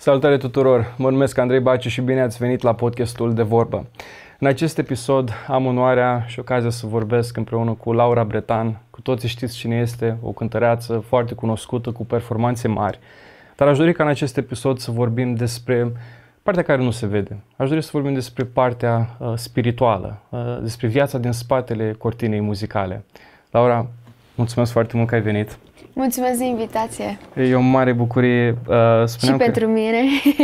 Salutare tuturor! Mă numesc Andrei Baciu și bine ați venit la podcastul De Vorbă. În acest episod am onoarea și ocazia să vorbesc împreună cu Laura Bretan. Cu toții știți cine este, o cântăreață foarte cunoscută cu performanțe mari. Dar aș dori ca în acest episod să vorbim despre partea care nu se vede. Aș dori să vorbim despre partea uh, spirituală, uh, despre viața din spatele cortinei muzicale. Laura, mulțumesc foarte mult că ai venit. Mulțumesc de invitație! E o mare bucurie. Uh, și pentru mine.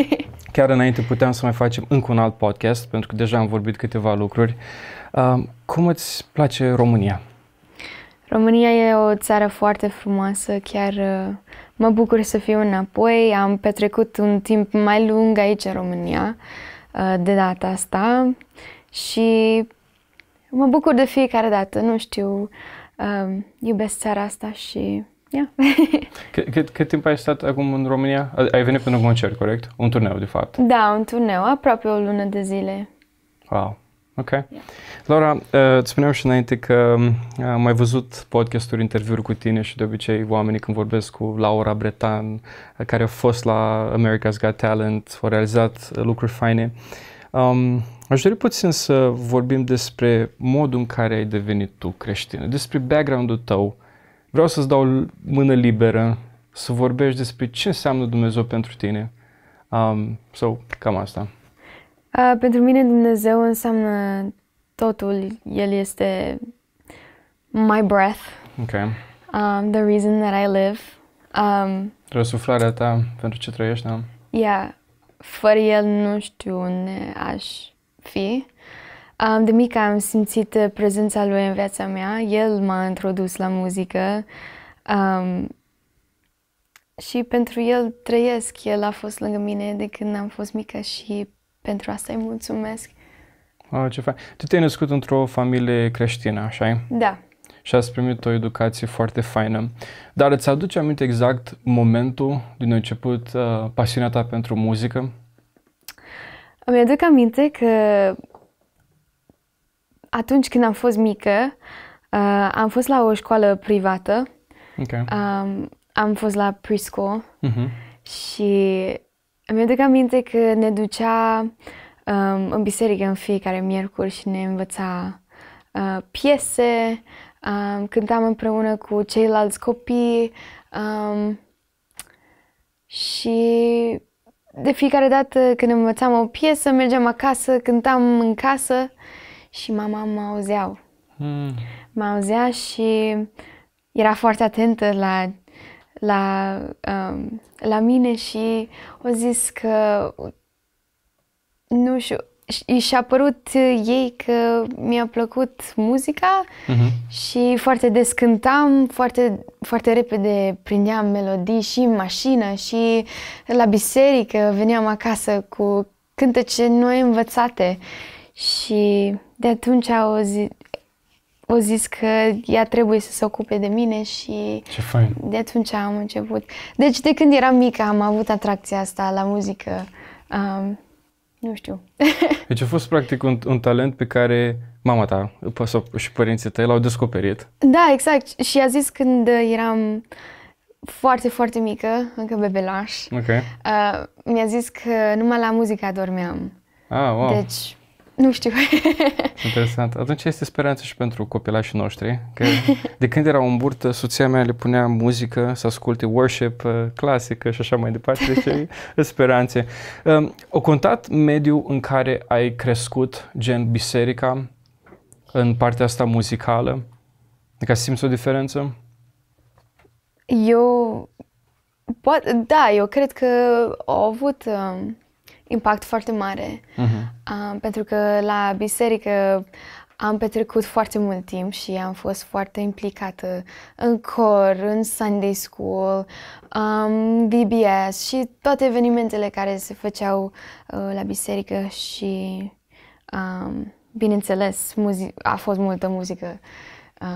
chiar înainte puteam să mai facem încă un alt podcast, pentru că deja am vorbit câteva lucruri. Uh, cum îți place România? România e o țară foarte frumoasă, chiar uh, mă bucur să fiu înapoi. Am petrecut un timp mai lung aici în România uh, de data asta și mă bucur de fiecare dată, nu știu, iubesc țara asta și Yeah. cât, timp ai stat acum în România? Ai venit pentru un concert, corect? Un turneu, de fapt. Da, un turneu, aproape o lună de zile. Wow. Ok. Yeah. Laura, uh, îți spuneam și înainte că um, am mai văzut podcasturi, interviuri cu tine și de obicei oamenii când vorbesc cu Laura Bretan, uh, care a fost la America's Got Talent, au realizat uh, lucruri faine. Um, aș dori puțin să vorbim despre modul în care ai devenit tu creștină, despre background-ul tău, Vreau să-ți dau mână liberă să vorbești despre ce înseamnă Dumnezeu pentru tine. Um, sau so, cam asta. Uh, pentru mine Dumnezeu înseamnă totul. El este my breath. Okay. Um, the reason that I live. Um, Răsuflarea ta pentru ce trăiești, da? Yeah. Fără el nu știu unde aș fi. Um, de mică am simțit uh, prezența lui în viața mea. El m-a introdus la muzică um, și pentru el trăiesc. El a fost lângă mine de când am fost mică și pentru asta îi mulțumesc. Oh, ce fain. Tu te-ai născut într-o familie creștină, așa Da. Și ați primit o educație foarte faină. Dar îți aduce aminte exact momentul din început, uh, pasiunea ta pentru muzică? Îmi aduc aminte că atunci când am fost mică, uh, am fost la o școală privată. Okay. Um, am fost la preschool uh-huh. și îmi aduc aminte că ne ducea um, în biserică în fiecare miercuri și ne învăța uh, piese, um, cântam împreună cu ceilalți copii um, și de fiecare dată când învățam o piesă, mergeam acasă, cântam în casă și mama mă auzeau. Mm. Mă auzea și era foarte atentă la, la, um, la mine și o zis că, nu știu, i și-a părut ei că mi-a plăcut muzica uh-huh. și foarte des cântam, foarte, foarte repede prindeam melodii și în mașină și la biserică veneam acasă cu cântece noi învățate și de atunci au zis, o zis că ea trebuie să se ocupe de mine și Ce fain. de atunci am început. Deci de când eram mică am avut atracția asta la muzică. Um, nu știu. Deci a fost practic un, un talent pe care mama ta sau și părinții tăi l-au descoperit. Da, exact. Și a zis când eram foarte, foarte mică, încă bebelaș, okay. uh, mi-a zis că numai la muzica dormeam. Ah, wow. Deci nu știu. Interesant. Atunci este speranță și pentru copilașii noștri, că de când erau în burtă, soția mea le punea muzică, să asculte worship, uh, clasică și așa mai departe, deci speranțe. O um, contat mediul în care ai crescut, gen biserica, în partea asta muzicală? Adică simți o diferență? Eu... Poate, da, eu cred că au avut... Um impact foarte mare, uh-huh. um, pentru că la biserică am petrecut foarte mult timp și am fost foarte implicată în cor, în Sunday School, um, VBS și toate evenimentele care se făceau uh, la biserică și, um, bineînțeles, muzi- a fost multă muzică.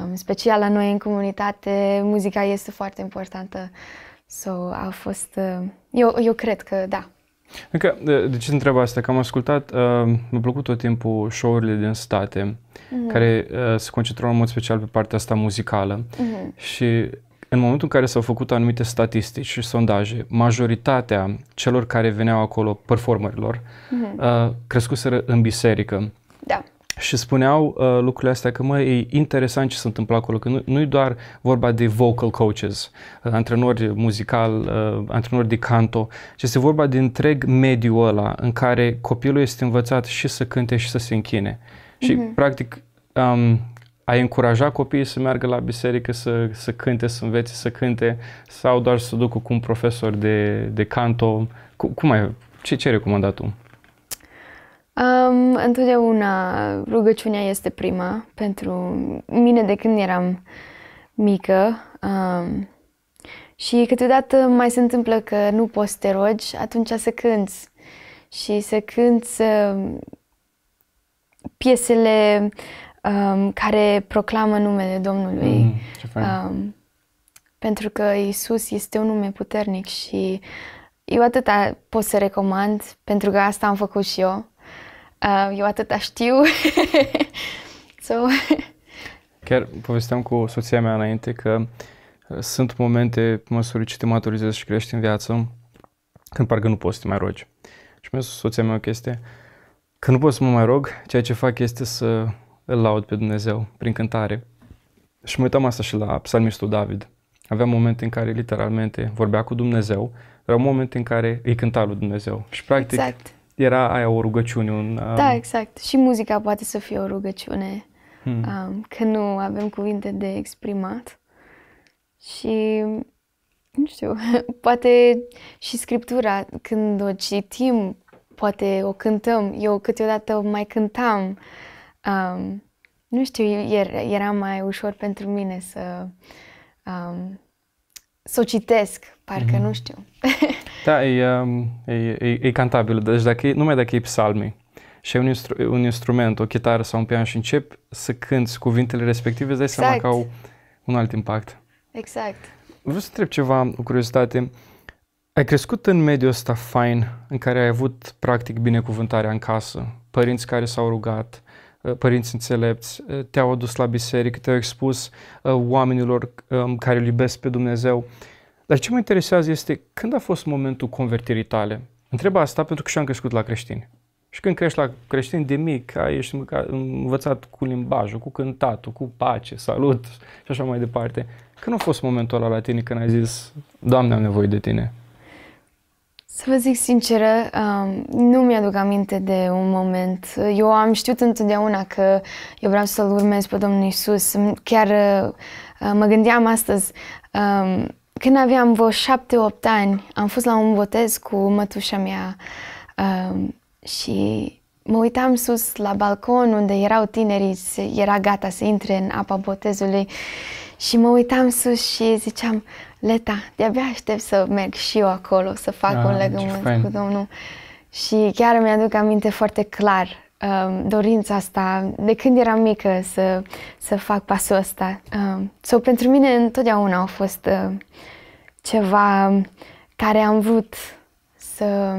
Um, special la noi în comunitate, muzica este foarte importantă. So, a fost... Uh, eu, eu cred că da, încă, de ce întreb asta? Că am ascultat, uh, mi-a plăcut tot timpul show-urile din state, mm-hmm. care uh, se concentrau în mod special pe partea asta muzicală mm-hmm. și în momentul în care s-au făcut anumite statistici și sondaje, majoritatea celor care veneau acolo, performerilor, mm-hmm. uh, crescuseră în biserică. Da și spuneau uh, lucrurile astea că mai e interesant ce se întâmplă acolo, că nu, nu e doar vorba de vocal coaches, uh, antrenori muzical, uh, antrenori de canto, ci este vorba de întreg mediul ăla în care copilul este învățat și să cânte și să se închine. Și, uh-huh. practic, um, ai încuraja copiii să meargă la biserică, să, să cânte, să învețe, să cânte, sau doar să ducă cu un profesor de, de canto? Cum, cum ai, ce, ce recomandat tu? Um, întotdeauna rugăciunea este prima pentru mine de când eram mică. Um, și câteodată mai se întâmplă că nu poți să te rogi, atunci să cânți. Și să cânți uh, piesele um, care proclamă numele Domnului. Mm, um, pentru că Isus este un nume puternic și eu atâta pot să recomand, pentru că asta am făcut și eu eu atâta știu. so... Chiar povesteam cu soția mea înainte că uh, sunt momente pe măsură ce te maturizezi și crești în viață când parcă nu poți să te mai rogi. Și mi-a spus soția mea o chestie. Că nu pot să mă mai rog, ceea ce fac este să îl laud pe Dumnezeu prin cântare. Și mă uitam asta și la psalmistul David. Aveam momente în care literalmente vorbea cu Dumnezeu, erau momente în care îi cânta lui Dumnezeu. Și practic exact era aia o rugăciune. Un, um... Da, exact. Și muzica poate să fie o rugăciune, hmm. um, că nu avem cuvinte de exprimat. Și, nu știu, poate și scriptura, când o citim, poate o cântăm. Eu câteodată mai cântam. Um, nu știu, era, era mai ușor pentru mine să um, să o citesc, parcă mm-hmm. nu știu. da, um, e, e, e, e cantabil, deci dacă e, numai dacă e psalmi și ai un, instru- un instrument, o chitară sau un pian și începi să cânti cuvintele respective, îți dai exact. seama că au un alt impact. Exact. Vreau să întreb ceva, o curiozitate. Ai crescut în mediul ăsta fain, în care ai avut practic binecuvântarea în casă, părinți care s-au rugat, Uh, părinți înțelepți, uh, te-au adus la biserică, te-au expus uh, oamenilor um, care îl iubesc pe Dumnezeu. Dar ce mă interesează este când a fost momentul convertirii tale? Întreb asta pentru că și-am crescut la creștini. Și când crești la creștini de mic, ai, ești învățat cu limbajul, cu cântatul, cu pace, salut și așa mai departe. Când a fost momentul ăla la tine când ai zis, Doamne, am nevoie de tine? Să vă zic sinceră, nu mi-aduc aminte de un moment. Eu am știut întotdeauna că eu vreau să-L urmez pe Domnul Isus. Chiar uh, mă gândeam astăzi, um, când aveam vreo șapte-opt ani, am fost la un botez cu mătușa mea um, și mă uitam sus la balcon unde erau tinerii, era gata să intre în apa botezului și mă uitam sus și ziceam, Leta, de-abia aștept să merg și eu acolo, să fac ah, un legământ cu Domnul. Și chiar mi-aduc aminte foarte clar um, dorința asta, de când eram mică, să, să fac pasul ăsta. Um, so, pentru mine întotdeauna a fost uh, ceva care am vrut să,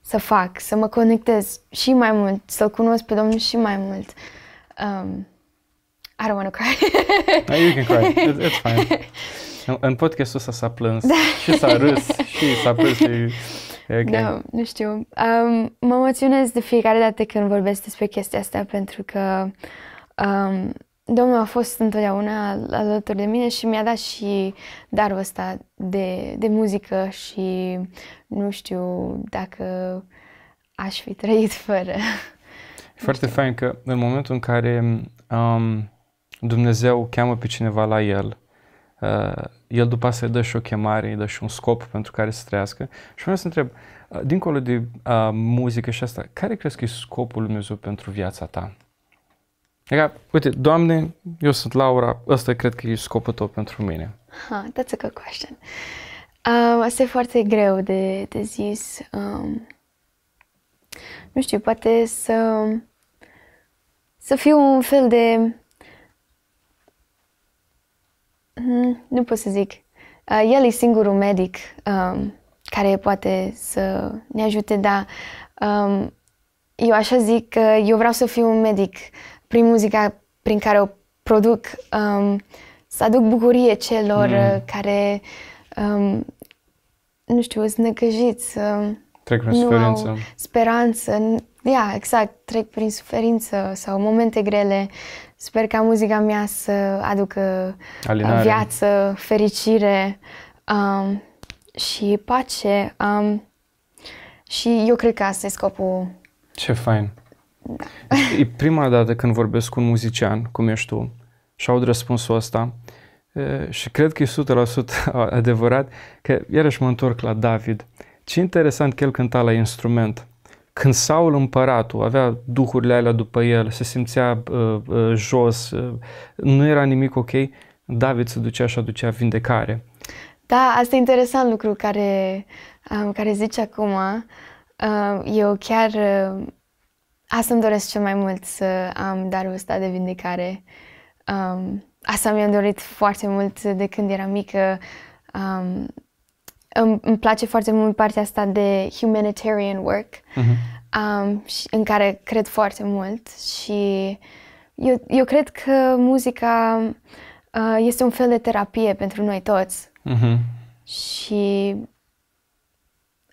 să fac, să mă conectez și mai mult, să-L cunosc pe Domnul și mai mult. Um, I don't want to cry. no, you can cry. It's, it's fine. În, podcastul ăsta s-a plâns da. și s-a râs și s-a plâns. Și... Okay. Da, nu știu. Um, mă emoționez de fiecare dată când vorbesc despre chestia asta pentru că um, Domnul a fost întotdeauna alături de mine și mi-a dat și darul ăsta de, de muzică și nu știu dacă aș fi trăit fără. E foarte fain că în momentul în care um, Dumnezeu cheamă pe cineva la el Uh, el după asta îi dă și o chemare, îi dă și un scop pentru care să trăiască. Și vreau să întreb, uh, dincolo de uh, muzică și asta, care crezi că e scopul lui Dumnezeu pentru viața ta? Adică, uite, Doamne, eu sunt Laura, ăsta cred că e scopul tău pentru mine. Ha, that's a good question. Uh, asta e foarte greu de, de zis. Um, nu știu, poate să, să fiu un fel de Mhm, nu pot să zic. Uh, el e singurul medic um, care poate să ne ajute, dar um, eu așa zic că eu vreau să fiu un medic prin muzica prin care o produc, um, să aduc bucurie celor mm. care, um, nu știu, sunt necăjiți. Um, trec prin nu suferință. Au speranță. Ia, yeah, exact, trec prin suferință sau momente grele Sper ca muzica mea să aducă Alinare. Uh, viață, fericire um, și pace. Um, și eu cred că asta e scopul. Ce fain! Da. E prima dată când vorbesc cu un muzician, cum ești tu, și aud răspunsul ăsta și cred că e 100% adevărat că iarăși mă întorc la David. Ce interesant că el cânta la instrument. Când Saul împăratul avea duhurile alea după el, se simțea uh, uh, jos, uh, nu era nimic ok, David se ducea și aducea vindecare. Da, asta e interesant lucru care, um, care zici acum. Uh, eu chiar uh, asta îmi doresc cel mai mult să am darul ăsta de vindecare. Um, asta mi am dorit foarte mult de când eram mică. Um, îmi, îmi place foarte mult partea asta de humanitarian work, uh-huh. um, și, în care cred foarte mult și eu, eu cred că muzica uh, este un fel de terapie pentru noi toți. Uh-huh. Și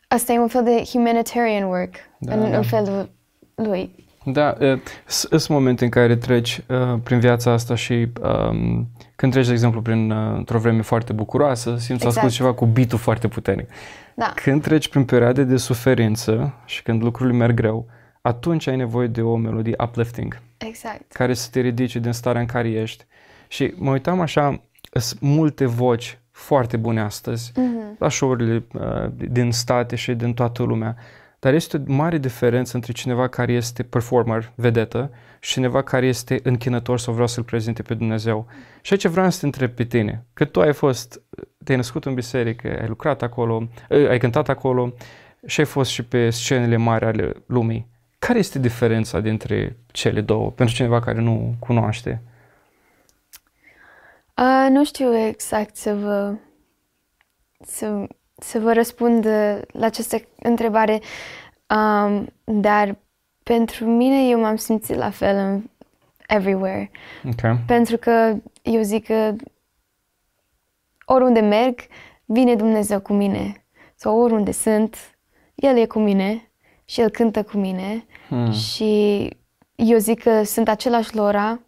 asta e un fel de humanitarian work, da, în, da. în felul lui. Da, sunt momente în care treci uh, prin viața asta și um, când treci, de exemplu, prin uh, într-o vreme foarte bucuroasă, simți exact. să ceva cu bitul foarte puternic. Da. Când treci prin perioade de suferință și când lucrurile merg greu, atunci ai nevoie de o melodie uplifting. Exact. Care să te ridice din starea în care ești. Și mă uitam așa, sunt multe voci foarte bune astăzi, mm-hmm. la show uh, din state și din toată lumea. Dar este o mare diferență între cineva care este performer, vedetă, și cineva care este închinător sau vrea să-L prezinte pe Dumnezeu. Și aici vreau să te întreb pe tine, că tu ai fost, te-ai născut în biserică, ai lucrat acolo, ă, ai cântat acolo și ai fost și pe scenele mari ale lumii. Care este diferența dintre cele două pentru cineva care nu cunoaște? Uh, nu știu exact să vă să să vă răspund uh, la această întrebare, um, dar pentru mine eu m-am simțit la fel în everywhere. Okay. Pentru că eu zic că oriunde merg, vine Dumnezeu cu mine. Sau oriunde sunt, El e cu mine și El cântă cu mine. Hmm. Și eu zic că sunt același Lora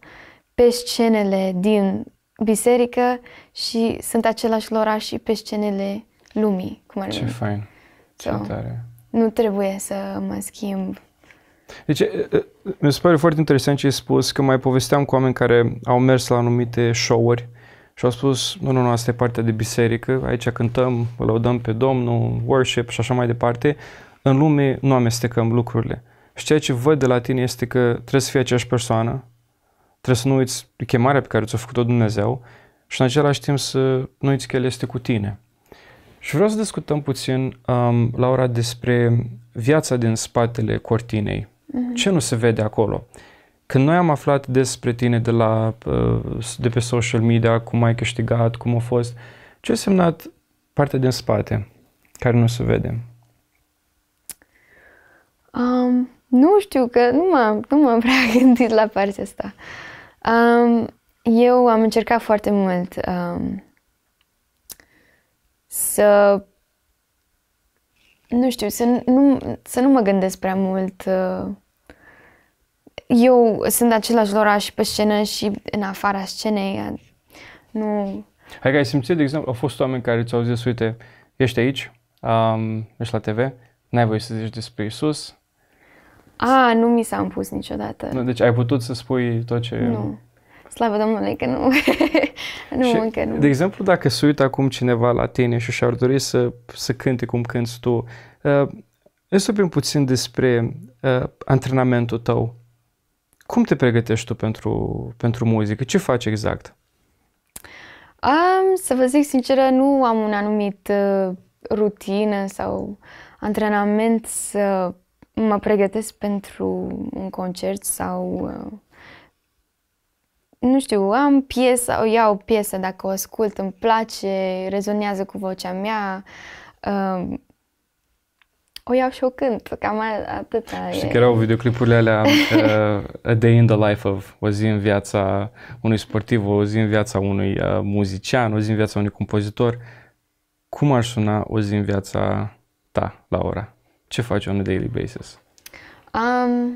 pe scenele din biserică și sunt același Lora și pe scenele lumii, cum ar Ce fain, so, ce tare. Nu trebuie să mă schimb. Deci, mi se pare foarte interesant ce ai spus, că mai povesteam cu oameni care au mers la anumite show-uri și au spus, nu, nu, nu, asta e partea de biserică, aici cântăm, lăudăm pe Domnul, worship și așa mai departe. În lume nu amestecăm lucrurile. Și ceea ce văd de la tine este că trebuie să fii aceeași persoană, trebuie să nu uiți chemarea pe care ți a făcut-o Dumnezeu și în același timp să nu uiți că El este cu tine. Și vreau să discutăm puțin, um, Laura, despre viața din spatele cortinei. Mm-hmm. Ce nu se vede acolo? Când noi am aflat despre tine de, la, uh, de pe social media, cum ai câștigat, cum a fost, ce a semnat partea din spate care nu se vede? Um, nu știu, că nu m-am, nu m-am prea gândit la partea asta. Um, eu am încercat foarte mult um, să nu știu, să nu, să nu mă gândesc prea mult. Uh, eu sunt același Laura și pe scenă și în afara scenei. Uh, nu... Hai că ai simțit, de exemplu, au fost oameni care ți-au zis, uite, ești aici, um, ești la TV, n-ai voie să zici despre Isus. A, nu mi s-a pus niciodată. Nu, deci ai putut să spui tot ce... Nu. Slavă Domnului că nu, nu și, încă nu. De exemplu, dacă se uită acum cineva la tine și și-ar dori să, să cânte cum cânti tu, uh, îți vorbim puțin despre uh, antrenamentul tău. Cum te pregătești tu pentru, pentru muzică? Ce faci exact? Um, să vă zic sinceră, nu am un anumit uh, rutină sau antrenament să mă pregătesc pentru un concert sau uh, nu știu, am piesă, o iau piesă dacă o ascult, îmi place, rezonează cu vocea mea, uh, o iau și o cânt, cam atâta. Și că erau videoclipurile alea uh, A Day in the Life of, o zi în viața unui sportiv, o zi în viața unui uh, muzician, o zi în viața unui compozitor. Cum ar suna o zi în viața ta, Laura? Ce faci on a daily basis? Um,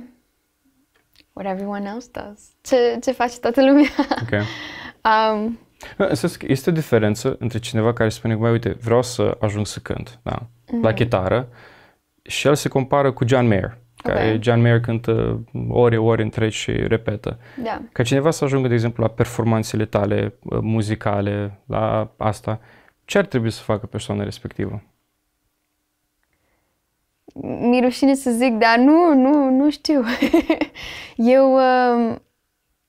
what everyone else does. Ce, ce face toată lumea. Ok. um, că este o diferență între cineva care spune, mai uite, vreau să ajung să cânt, da, mm-hmm. la chitară, și el se compară cu John Mayer, care okay. John Mayer cântă ore, ore întregi și repetă. Da. Ca cineva să ajungă, de exemplu, la performanțele tale uh, muzicale, la asta, ce ar trebui să facă persoana respectivă? mi-e rușine să zic, dar nu, nu, nu știu. eu, um,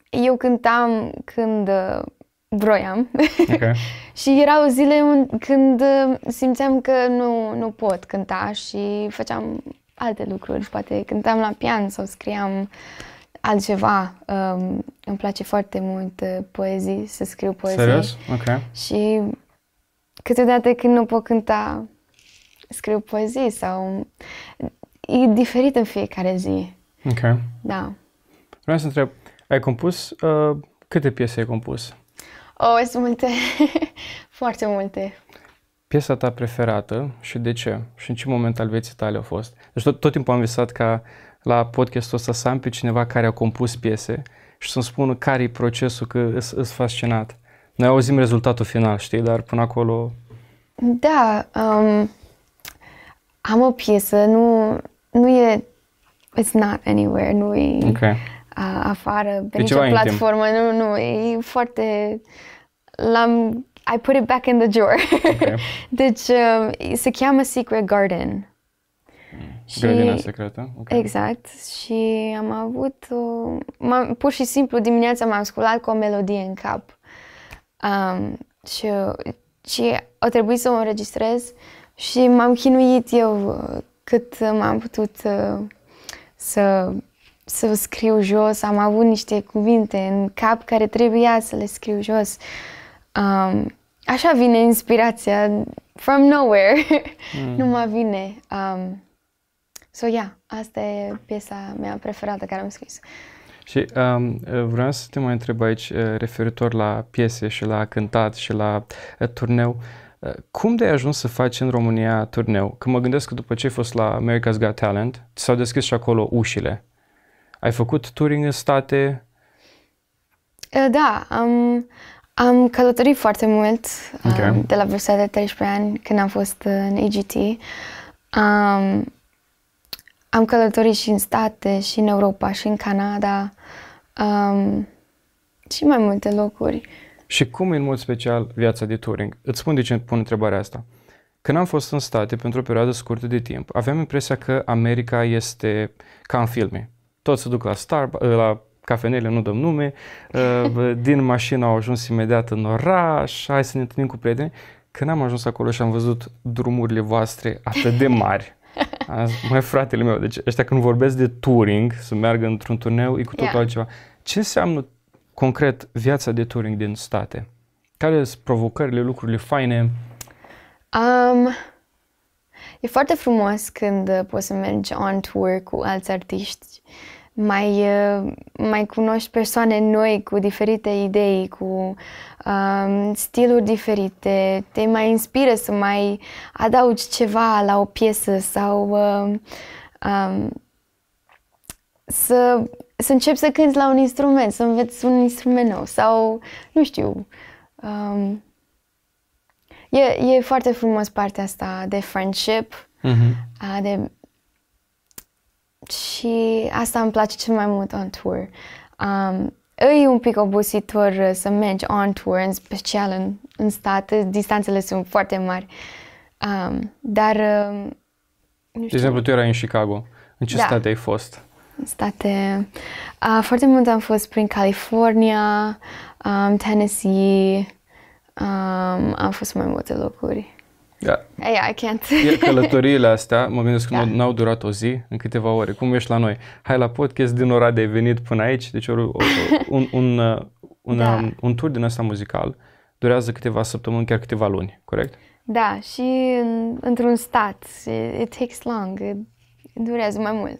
eu cântam când uh, vroiam okay. și erau zile când um, simțeam că nu, nu pot cânta și făceam alte lucruri, poate cântam la pian sau scriam altceva. Um, îmi place foarte mult uh, poezii, să scriu poezii. Serios? Ok. Și câteodată când nu pot cânta, scriu poezii sau... E diferit în fiecare zi. Ok. Da. Vreau să întreb, ai compus... Uh, câte piese ai compus? Oh, sunt multe. Foarte multe. Piesa ta preferată și de ce? Și în ce moment al vieții tale a fost? Deci tot, tot timpul am visat ca la podcastul ăsta să am pe cineva care a compus piese și să-mi spună care e procesul, că îți fascinat. Noi auzim rezultatul final, știi, dar până acolo... Da, um, am o piesă, nu, nu e, it's not anywhere, nu e okay. a, afară, pe nicio platformă, intim. nu, nu, e foarte, l-am, I put it back in the drawer. Okay. deci um, se cheamă Secret Garden. Mm. Și, Grădina secretă. Okay. Exact. Și am avut, o, am pur și simplu dimineața m-am sculat cu o melodie în cap. Um, și, și o trebuie să o înregistrez și m-am chinuit eu uh, cât uh, m-am putut uh, să, să scriu jos. Am avut niște cuvinte în cap care trebuia să le scriu jos. Um, așa vine inspirația, from nowhere. Mm. nu mă vine. Um, so, yeah, asta e piesa mea preferată care am scris. Și um, vreau să te mai întreb aici referitor la piese și la cântat și la turneu. Uh, Uh, cum de ai ajuns să faci în România turneu? Când mă gândesc că după ce ai fost la America's Got Talent, ți s-au deschis și acolo ușile. Ai făcut touring în state? Uh, da, am, am călătorit foarte mult uh, okay. um, de la vârsta de 13 ani când am fost în AGT. Um, am călătorit și în state, și în Europa, și în Canada, um, și mai multe locuri. Și cum e în mod special viața de Turing? Îți spun de ce pun întrebarea asta. Când am fost în state pentru o perioadă scurtă de timp, aveam impresia că America este ca în filme. Toți se duc la, Star, ă, la cafenele, nu dăm nume, ă, din mașină au ajuns imediat în oraș, hai să ne întâlnim cu prieteni. Când am ajuns acolo și am văzut drumurile voastre atât de mari, mai fratele meu, deci ăștia când vorbesc de touring, să meargă într-un turneu, e cu totul yeah. altceva. Ce înseamnă concret viața de touring din state? Care sunt provocările, lucrurile faine? Um, e foarte frumos când uh, poți să mergi on tour cu alți artiști. Mai, uh, mai cunoști persoane noi cu diferite idei, cu um, stiluri diferite, te mai inspiră să mai adaugi ceva la o piesă sau um, um, să să încep să cânți la un instrument, să înveți un instrument nou sau, nu știu, um, e, e foarte frumos partea asta de friendship, mm-hmm. Uh-huh. de... și asta îmi place cel mai mult on tour. Um, e un pic obositor să mergi on tour, în special în, în state, distanțele sunt foarte mari, um, dar... Um, nu știu. De exemplu, tu erai în Chicago. În ce da. state ai fost? state. Uh, foarte mult am fost prin California, um, Tennessee, um, am fost mai multe locuri. Da. Yeah, I can't. călătoriile astea, mă gândesc că da. yeah. n-au durat o zi, în câteva ore. Cum ești la noi? Hai la podcast din ora de venit până aici, deci or, o, un, un, uh, un, da. Um, un, tur din asta muzical durează câteva săptămâni, chiar câteva luni, corect? Da, și în, într-un stat. It, it takes long, it, durează mai mult.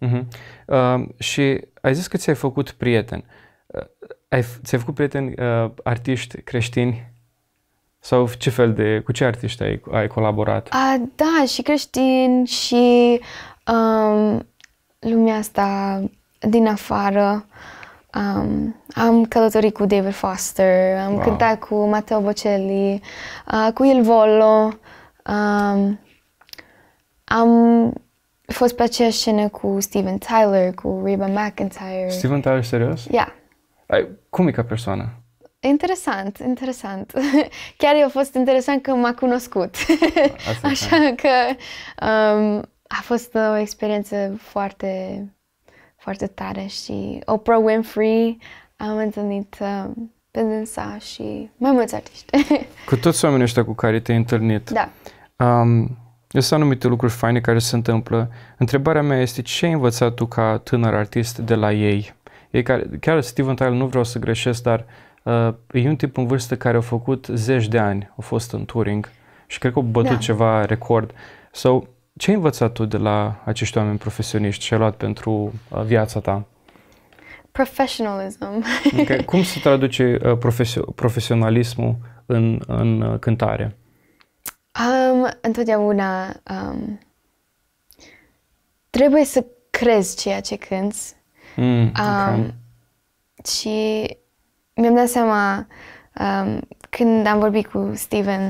Uh-huh. Uh, și ai zis că ți-ai făcut prieteni. Uh, ai, ți-ai făcut prieteni uh, artiști creștini? Sau ce fel de, cu ce artiști ai, ai colaborat? Uh, da, și creștini și um, lumea asta din afară. Um, am călătorit cu David Foster, am wow. cântat cu Matteo Bocelli, uh, cu Il Volo, um, am fost pe aceeași scenă cu Steven Tyler, cu Reba McIntyre. Steven Tyler, serios? Yeah. Ai, cum e ca persoană? Interesant, interesant. Chiar eu a fost interesant că m-a cunoscut. Asta Așa fain. că um, a fost o experiență foarte, foarte tare și Oprah Winfrey am întâlnit um, pe dânsa și mai mulți artiști. cu toți oamenii ăștia cu care te-ai întâlnit. Da. Um, sunt anumite lucruri faine care se întâmplă. Întrebarea mea este ce ai învățat tu ca tânăr artist de la ei? ei care, chiar Steven Tyler, nu vreau să greșesc, dar uh, e un tip în vârstă care a făcut zeci de ani, a fost în touring și cred că a bătut da. ceva record. So, ce ai învățat tu de la acești oameni profesioniști și ai luat pentru uh, viața ta? Professionalism. okay. Cum se traduce uh, profesio- profesionalismul în, în uh, cântare? întotdeauna um, trebuie să crezi ceea ce cânți. Mm, um, okay. um, și mi-am dat seama um, când am vorbit cu Steven,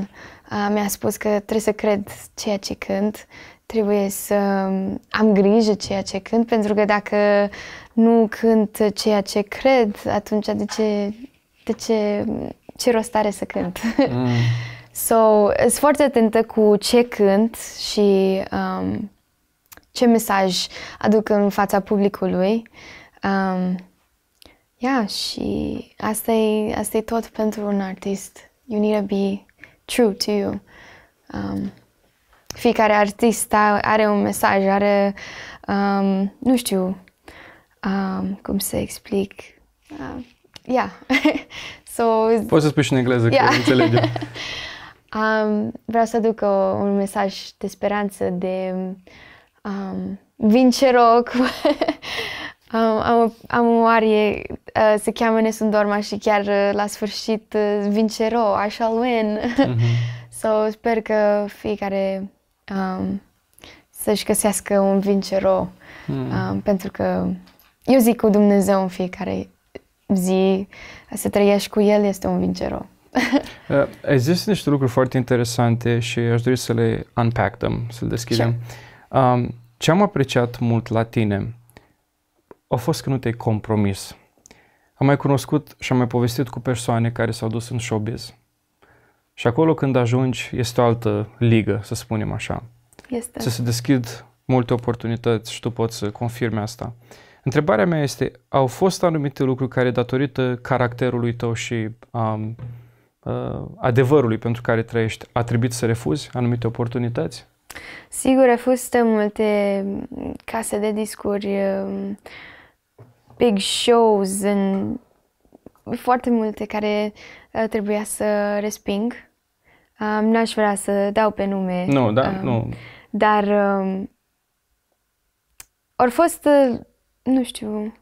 uh, mi-a spus că trebuie să cred ceea ce cânt, trebuie să um, am grijă ceea ce cânt, pentru că dacă nu cânt ceea ce cred, atunci de ce, de ce, ce rost are să cânt? Mm. So, sunt foarte atentă cu ce cânt și um, ce mesaj aduc în fața publicului. Um, yeah, și asta e, asta e tot pentru un artist. You need to be true to you. Um, fiecare artist are un mesaj, are, um, nu știu, um, cum să explic. Uh, yeah. so, Poți să spui și în engleză, yeah. că înțelegem. Um, vreau să aduc uh, un mesaj de speranță, de um, vinceroc. um, am, am o arie, uh, se cheamă Ne sunt dorma și chiar uh, la sfârșit uh, vincero, I shall win. mm-hmm. so sper că fiecare um, să-și găsească un vincero, mm. um, pentru că eu zic cu Dumnezeu în fiecare zi, să trăiești cu El este un vincero. Uh, există niște lucruri foarte interesante și aș dori să le unpackăm, să le deschidem. Sure. Um, ce am apreciat mult la tine a fost că nu te-ai compromis. Am mai cunoscut și am mai povestit cu persoane care s-au dus în showbiz. Și acolo când ajungi este o altă ligă, să spunem așa. Este. Să se deschid multe oportunități și tu poți să confirmi asta. Întrebarea mea este, au fost anumite lucruri care datorită caracterului tău și um, Uh, adevărului pentru care trăiești, a trebuit să refuzi anumite oportunități? Sigur, a fost multe mm, case de discuri, um, big shows, în foarte multe care uh, trebuia să resping. Um, n-aș vrea să dau pe nume. Nu, da, um, nu. Dar um, ori fost, uh, nu știu,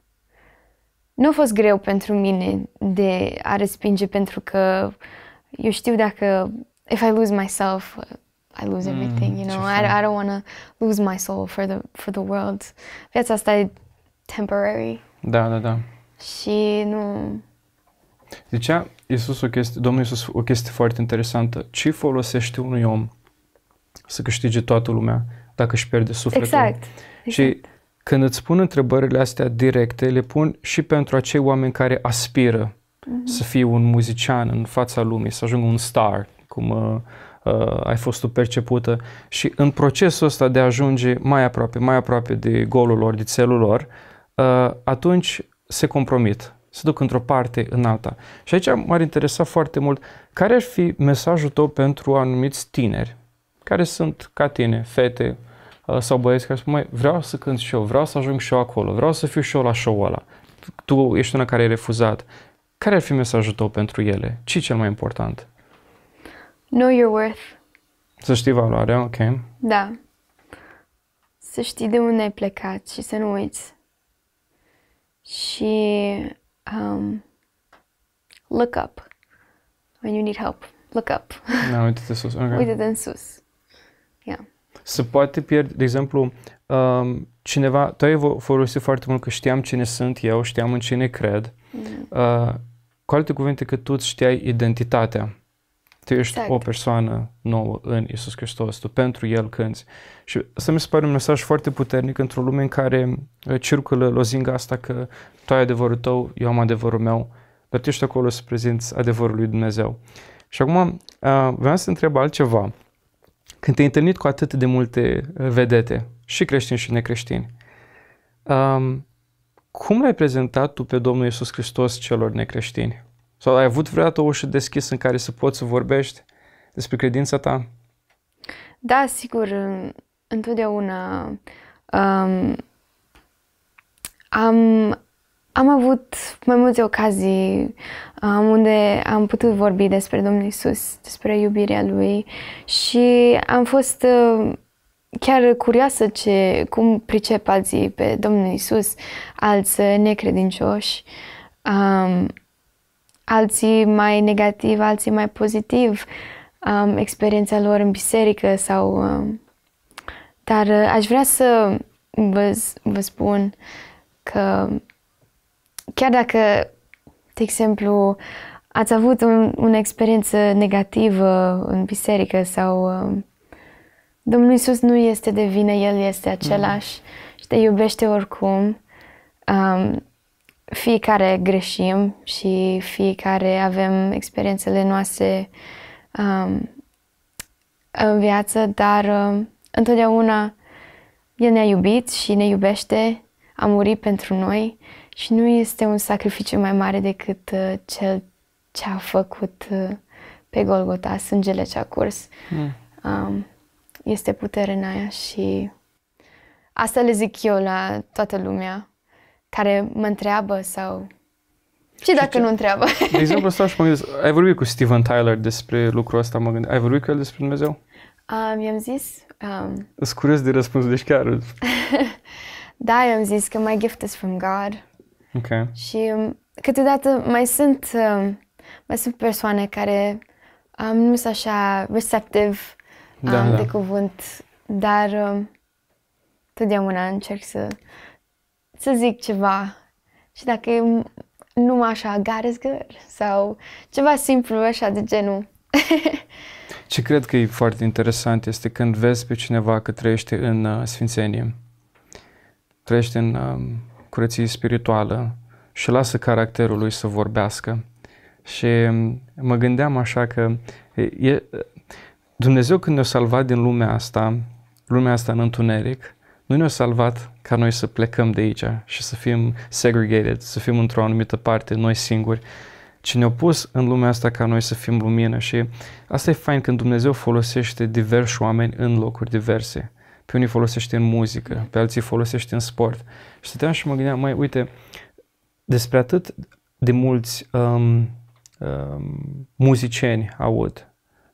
nu a fost greu pentru mine de a respinge pentru că eu știu dacă if I lose myself, uh, I lose mm, everything, you know. I, I don't want to lose my soul for the for the world. Viața asta e temporary. Da, da, da. Și nu Zicea Iisus o chestie, Domnul Iisus o chestie foarte interesantă. Ce folosește unui om să câștige toată lumea dacă își pierde sufletul? Exact. exact. Și când îți pun întrebările astea directe, le pun și pentru acei oameni care aspiră uh-huh. să fie un muzician în fața lumii, să ajungă un star, cum uh, uh, ai fost tu percepută și în procesul ăsta de a ajunge mai aproape, mai aproape de golul lor, de țelul lor, uh, atunci se compromit, se duc într-o parte în alta. Și aici m-ar interesa foarte mult care ar fi mesajul tău pentru anumiți tineri care sunt ca tine, fete, uh, sau băieți care spun, mai vreau să cânt și eu, vreau să ajung și eu acolo, vreau să fiu și eu la show ăla. Tu ești una care ai refuzat. Care ar fi mesajul tău pentru ele? Ce e cel mai important? Know your worth. Să știi valoarea, ok. Da. Să știi de unde ai plecat și să nu uiți. Și um, look up. When you need help, look up. Da, uite-te sus. Okay. Uite-te în sus se poate pierde, de exemplu, um, cineva, tu ai folosit foarte mult că știam cine sunt eu, știam în cine cred. Mm. Uh, cu alte cuvinte, că tu știai identitatea. Tu ești exact. o persoană nouă în Isus Hristos, tu pentru El cânți. Și să mi se pare un mesaj foarte puternic într-o lume în care uh, circulă lozinga asta că tu ai adevărul tău, eu am adevărul meu, dar tu ești acolo să prezinți adevărul lui Dumnezeu. Și acum uh, vreau să întreb altceva când te-ai întâlnit cu atât de multe uh, vedete, și creștini și necreștini, um, cum l-ai prezentat tu pe Domnul Iisus Hristos celor necreștini? Sau ai avut vreodată o ușă deschisă în care să poți să vorbești despre credința ta? Da, sigur, întotdeauna um, am, am avut mai multe ocazii um, unde am putut vorbi despre Domnul Isus, despre iubirea Lui și am fost uh, chiar curioasă ce, cum pricep alții pe Domnul Isus, alți necredincioși, um, alții mai negativ, alții mai pozitiv, um, experiența lor în biserică sau... Um, dar uh, aș vrea să vă, vă spun că chiar dacă, de exemplu, ați avut un, o experiență negativă în biserică sau uh, Domnul Isus nu este de vină, El este același mm-hmm. și te iubește oricum. Um, fiecare greșim și fiecare avem experiențele noastre um, în viață, dar um, întotdeauna El ne-a iubit și ne iubește, a murit pentru noi și nu este un sacrificiu mai mare decât uh, cel ce a făcut uh, pe Golgota, sângele ce a curs. Mm. este putere în aia și asta le zic eu la toată lumea care mă întreabă sau și dacă ce... nu întreabă. De exemplu, stau și mă gândesc, ai vorbit cu Steven Tyler despre lucrul ăsta, mă gândesc, ai vorbit cu el despre Dumnezeu? Um, i-am zis... Um, Sunt curios de răspuns, deci chiar... da, i-am zis că my gift is from God. Okay. Și um, câteodată mai sunt, um, mai sunt persoane care um, nu sunt așa receptive, da, um, da. de cuvânt, dar um, totdeauna încerc să, să zic ceva. Și dacă e numai așa, God is good, sau ceva simplu așa de genul. Ce cred că e foarte interesant este când vezi pe cineva că trăiește în uh, sfințenie, trăiește în Uh, curăție spirituală și lasă caracterul lui să vorbească. Și mm, mă gândeam așa că e, Dumnezeu când ne-a salvat din lumea asta, lumea asta în întuneric, nu ne-a salvat ca noi să plecăm de aici și să fim segregated, să fim într-o anumită parte, noi singuri, ci ne-a pus în lumea asta ca noi să fim lumină și asta e fain când Dumnezeu folosește diversi oameni în locuri diverse pe unii folosește în muzică, da. pe alții folosește în sport. Și stăteam și mă gândeam, mai uite, despre atât de mulți um, um, muzicieni aud,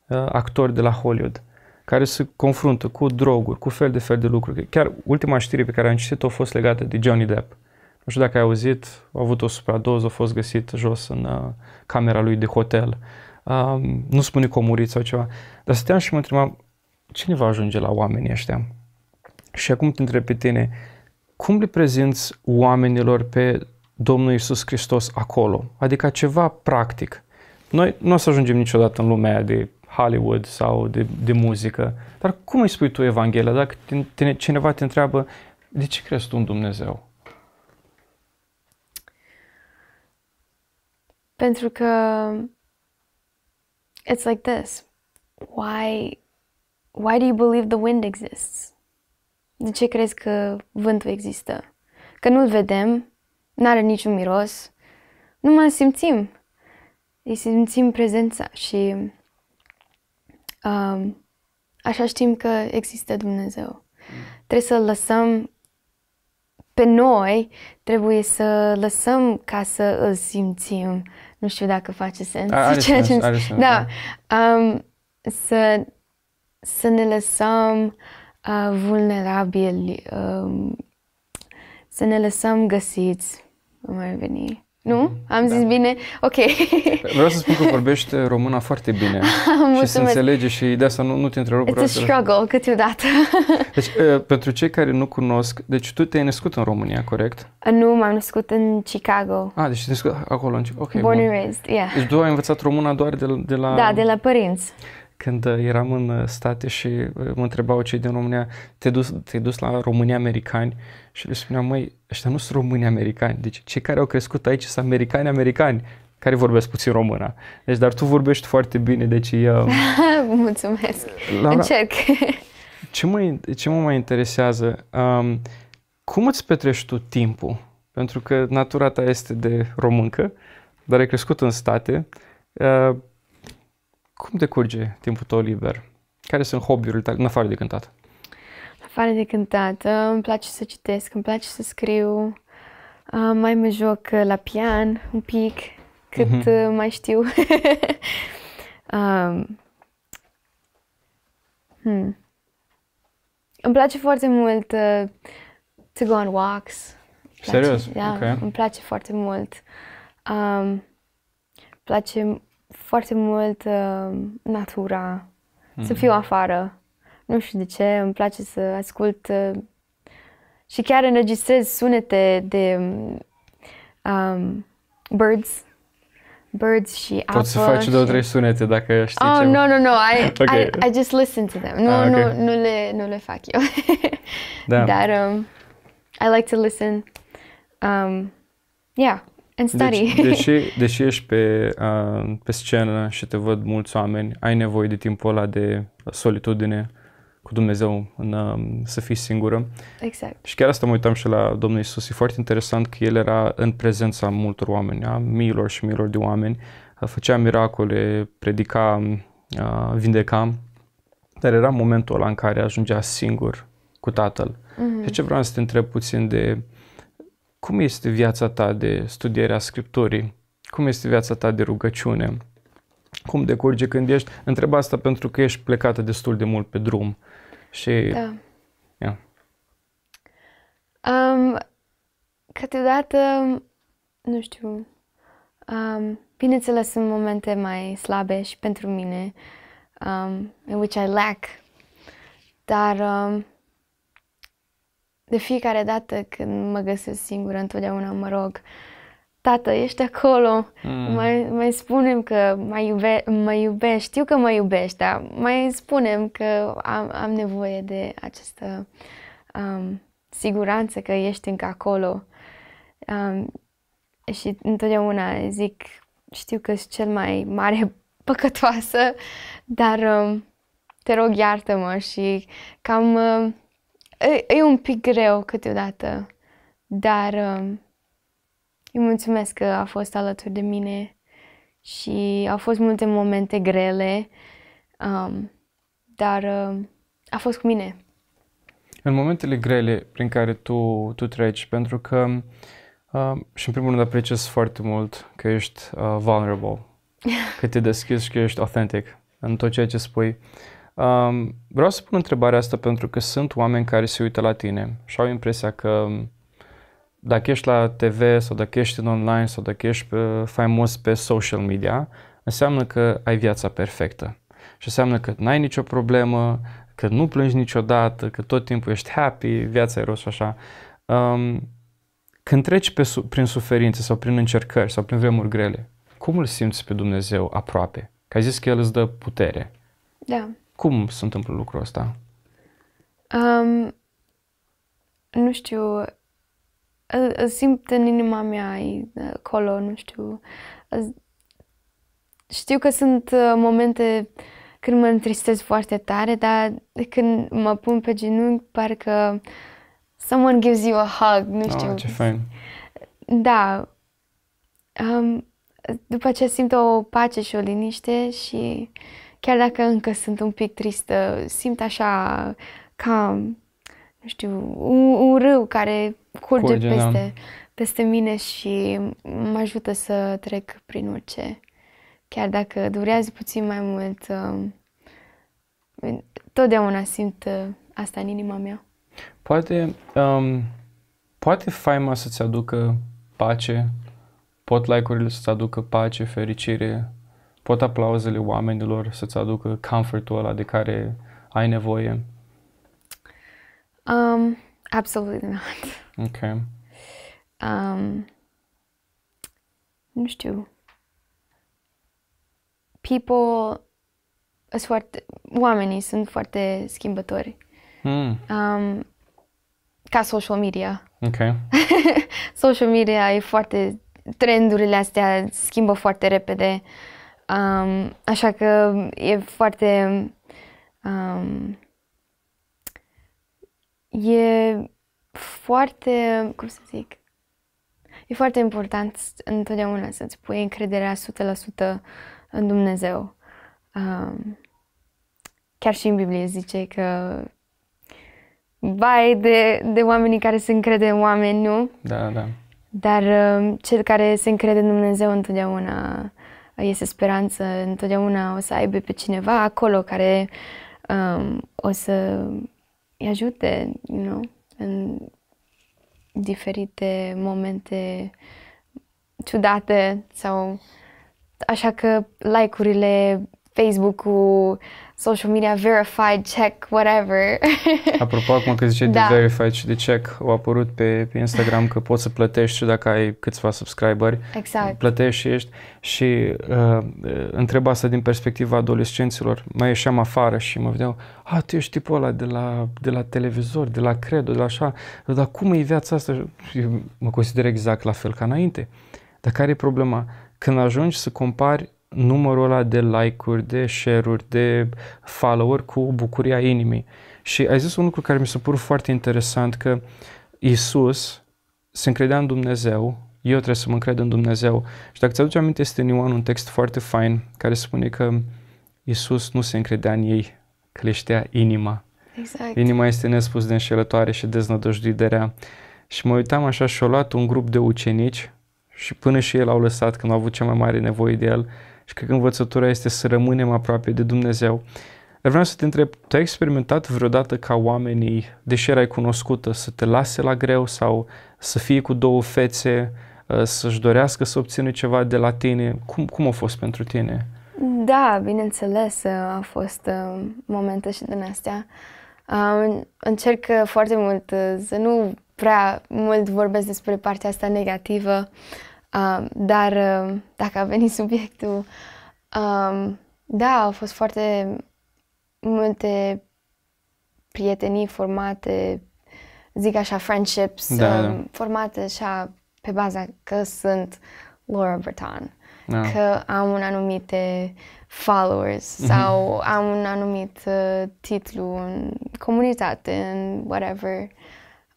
uh, actori de la Hollywood, care se confruntă cu droguri, cu fel de fel de lucruri. Chiar ultima știre pe care am citit-o a fost legată de Johnny Depp. Nu știu dacă ai auzit, a avut o supradoză, a fost găsit jos în uh, camera lui de hotel. Um, nu spune că a murit sau ceva. Dar stăteam și mă întrebam, cine va ajunge la oamenii ăștia? Și acum te întreb pe tine, cum le prezinți oamenilor pe Domnul Isus Hristos acolo? Adică ceva practic. Noi nu o să ajungem niciodată în lumea de Hollywood sau de, de muzică, dar cum îi spui tu Evanghelia dacă te, cineva te întreabă de ce crezi tu în Dumnezeu? Pentru că it's like this. Why why do you believe the wind exists? De ce crezi că vântul există? Că nu-l vedem, n-are niciun miros, nu mai simțim. Îi simțim prezența și uh, așa știm că există Dumnezeu. Trebuie să lăsăm pe noi, trebuie să lăsăm ca să îl simțim. Nu știu dacă face sens. Are ceea sens, ce... are sens. Da, da. Um, să, să ne lăsăm vulnerabili, să ne lăsăm găsiți, mai veni. Nu? Mhm. Am zis da. da. bine? Ok. Păi, vreau să spun că vorbește româna foarte bine Mulțumesc. și se înțelege și de asta nu, nu te întrerup. It's a struggle să... câteodată. deci, pentru cei care nu cunosc, deci tu te-ai născut în România, corect? Uh, nu, m-am născut în Chicago. Ah, deci te-ai născut acolo în Chicago. Okay, Born and raised, yeah. Deci tu ai învățat româna doar de, de la... Da, de la părinți când uh, eram în uh, state și uh, mă întrebau cei din România, te-ai dus, te dus la România americani? Și le spuneam, măi, ăștia nu sunt români americani, deci cei care au crescut aici sunt americani americani care vorbesc puțin română. Deci, dar tu vorbești foarte bine, deci... eu... Um, mulțumesc, La... încerc. ce, mă, ce mă mai interesează? Um, cum îți petrești tu timpul? Pentru că natura ta este de româncă, dar ai crescut în state. Uh, cum curge timpul tău liber? Care sunt hobby-urile tale, în afară de cântat? În afară de cântat, uh, îmi place să citesc, îmi place să scriu, uh, mai mă joc uh, la pian un pic, cât mm-hmm. mai știu. um, hmm. Îmi place foarte mult uh, to go on walks. Place, Serios? Da, okay. îmi place foarte mult. Um, place foarte mult uh, natura, mm-hmm. să fiu mhm. afară. Nu știu de ce, îmi place să ascult uh, și chiar înregistrez sunete de um, birds. Birds și apă. Poți să faci și... două, trei sunete dacă știi Oh, ceva. no, no, no, I, okay. I, I just listen to them. Nu, ah, okay. nu, nu, le, nu le fac eu. da. Dar um, I like to listen. Um, yeah and study. Deci, deși, deși ești pe, uh, pe scenă și te văd mulți oameni, ai nevoie de timpul ăla de solitudine cu Dumnezeu, în, uh, să fii singură. Exact. Și chiar asta mă uitam și la Domnul Isus. E foarte interesant că El era în prezența multor oameni, a miilor și miilor de oameni, uh, făcea miracole, predica, uh, vindeca, dar era momentul ăla în care ajungea singur cu Tatăl. Mm-hmm. Și ce vreau să te întreb puțin de cum este viața ta de studiere a Scripturii? Cum este viața ta de rugăciune? Cum decurge când ești? Întreb asta pentru că ești plecată destul de mult pe drum. Și... Da. Yeah. Um, câteodată, nu știu, um, bineînțeles sunt momente mai slabe și pentru mine, um, in which I lack, dar um, de fiecare dată când mă găsesc singură, întotdeauna mă rog, tată, ești acolo, mm. mai, mai spunem că mai iube, mă iubești, știu că mă iubești, dar mai spunem că am, am nevoie de această um, siguranță că ești încă acolo. Um, și întotdeauna zic, știu că ești cel mai mare păcătoasă, dar um, te rog iartă-mă și cam... Uh, e, e un pic greu câteodată, dar uh, îi mulțumesc că a fost alături de mine și au fost multe momente grele, um, dar uh, a fost cu mine. În momentele grele prin care tu, tu treci, pentru că uh, și în primul rând apreciez foarte mult că ești uh, vulnerable, că te deschizi și că ești authentic. în tot ceea ce spui. Um, vreau să pun întrebarea asta pentru că sunt oameni care se uită la tine și au impresia că dacă ești la TV sau dacă ești în online sau dacă ești pe, faimos pe social media, înseamnă că ai viața perfectă. Și înseamnă că n-ai nicio problemă, că nu plângi niciodată, că tot timpul ești happy, viața e rost așa. Um, când treci pe, prin suferințe sau prin încercări sau prin vremuri grele, cum îl simți pe Dumnezeu aproape? Că ai zis că El îți dă putere. Da. Cum se întâmplă lucrul ăsta? Um, nu știu, simt în inima mea acolo, nu știu. Știu că sunt uh, momente când mă întristez foarte tare, dar când mă pun pe genunchi, parcă someone gives you a hug, nu ah, știu. Oh, ce fain. Da. Um, după ce simt o pace și o liniște și chiar dacă încă sunt un pic tristă, simt așa ca, nu știu, un, un râu care curge, curge da. peste, da. peste mine și mă ajută să trec prin orice. Chiar dacă durează puțin mai mult, um, totdeauna simt uh, asta în inima mea. Poate, um, poate faima să-ți aducă pace, pot like-urile să-ți aducă pace, fericire, pot aplauzele oamenilor să-ți aducă comfortul ăla de care ai nevoie? Um, absolutely not. Ok. Um, nu știu. People sunt foarte, oamenii sunt foarte schimbători. Mm. Um, ca social media. Ok. social media e foarte, trendurile astea schimbă foarte repede. Um, așa că e foarte... Um, e foarte... cum să zic? E foarte important întotdeauna să-ți pui încrederea 100% în Dumnezeu. Um, chiar și în Biblie zice că bai de, de oamenii care se încrede în oameni, nu? Da, da. Dar um, cel care se încrede în Dumnezeu întotdeauna este speranță, întotdeauna o să aibă pe cineva acolo care um, o să îi ajute, you know, în diferite momente ciudate sau așa că like-urile, Facebook-ul, social media verified, check, whatever. Apropo, acum că zice da. de verified și de check, au apărut pe, pe Instagram că poți să plătești și dacă ai câțiva subscriberi. Exact. Plătești și ești. Și uh, uh întreb asta din perspectiva adolescenților. Mai ieșeam afară și mă vedeau, a, tu ești tipul ăla de la, de la televizor, de la credo, de la așa, dar cum e viața asta? Eu mă consider exact la fel ca înainte. Dar care e problema? Când ajungi să compari numărul ăla de like-uri, de share-uri, de follower cu bucuria inimii. Și ai zis un lucru care mi s-a părut foarte interesant, că Isus se încredea în Dumnezeu, eu trebuie să mă încred în Dumnezeu. Și dacă ți aduce aminte, este în Ioan un text foarte fain care spune că Isus nu se încredea în ei, că le știa inima. Exact. Inima este nespus de înșelătoare și deznădăjduiderea. Și mă uitam așa și-a luat un grup de ucenici și până și el au lăsat când au avut cea mai mare nevoie de el și cred că învățătura este să rămânem aproape de Dumnezeu. Dar vreau să te întreb, tu ai experimentat vreodată ca oamenii, deși erai cunoscută, să te lase la greu sau să fie cu două fețe, ă, să-și dorească să obțină ceva de la tine? Cum, cum a fost pentru tine? Da, bineînțeles, ă, a fost ă, momente și din astea. Încerc foarte mult să nu prea mult vorbesc despre partea asta negativă, uh, Um, dar dacă a venit subiectul, um, da, au fost foarte multe prietenii formate, zic așa, friendships da, um, da. formate așa pe baza că sunt Laura Breton, da. că am un anumite eh, followers mm-hmm. sau am un anumit uh, titlu în comunitate, în whatever.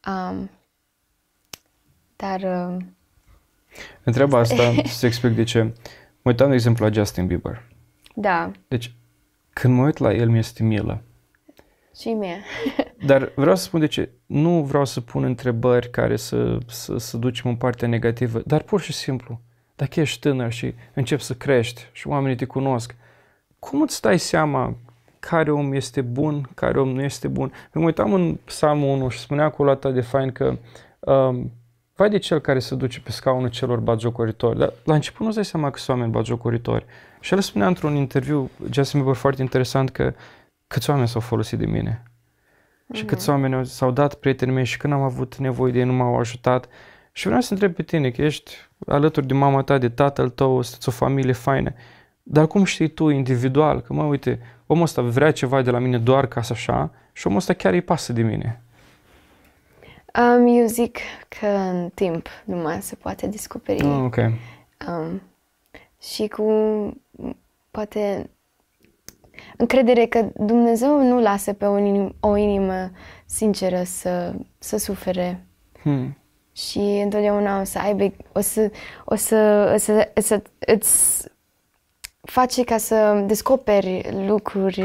Um, dar... Uh, Întreb asta să explic de ce. Mă uitam, de exemplu, la Justin Bieber. Da. Deci, când mă uit la el, mi-este milă. Și mie. Dar vreau să spun de ce. Nu vreau să pun întrebări care să, să, să ducem în partea negativă, dar pur și simplu, dacă ești tânăr și începi să crești și oamenii te cunosc, cum îți dai seama care om este bun, care om nu este bun? Mă uitam în Psalmul 1 și spunea acolo atât de fain că um, Vai de cel care se duce pe scaunul celor bagiocoritori. Dar la început nu-ți dai seama că sunt oameni bagiocoritori. Și el spunea într-un interviu, Justin Bieber, foarte interesant, că câți oameni s-au folosit de mine. Mm-hmm. Și mm. câți oameni s-au dat prietenii mei și când am avut nevoie de ei, nu m-au ajutat. Și vreau să întreb pe tine, că ești alături de mama ta, de tatăl tău, sunteți o familie faină. Dar cum știi tu individual că, mă, uite, omul ăsta vrea ceva de la mine doar ca să așa și omul ăsta chiar îi pasă de mine. Um, eu zic că în timp numai se poate descoperi. Oh, ok. um, și cu poate încredere că Dumnezeu nu lasă pe o inimă, o inimă sinceră să, să sufere. Hmm. Și întotdeauna o să aibă, o să, o să, o să, o să îți face ca să descoperi lucruri,